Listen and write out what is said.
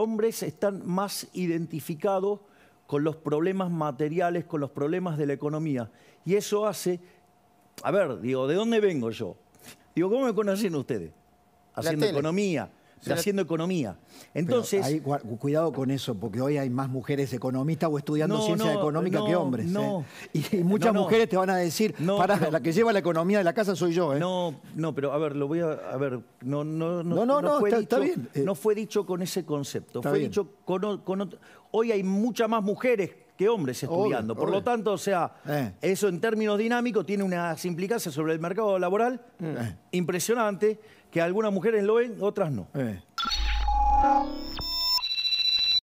hombres están más identificados con los problemas materiales, con los problemas de la economía. Y eso hace, a ver, digo, ¿de dónde vengo yo? Digo, ¿cómo me conocen ustedes? Haciendo economía, haciendo economía. Entonces. cuidado con eso, porque hoy hay más mujeres economistas o estudiando ciencia económica que hombres. ¿eh? Y, muchas mujeres te van a decir, para, la que lleva la economía de la casa soy yo. ¿eh? No, no, pero a ver, lo voy a. A ver, no, no, no. No, está, bien. Eh. No fue dicho con ese concepto. fue dicho Hoy hay muchas más mujeres que hombres estudiando. Por lo tanto, o sea, eh. eso en términos dinámicos tiene unas implicancias sobre el mercado laboral eh. impresionante que algunas mujeres lo ven, otras no. Eh.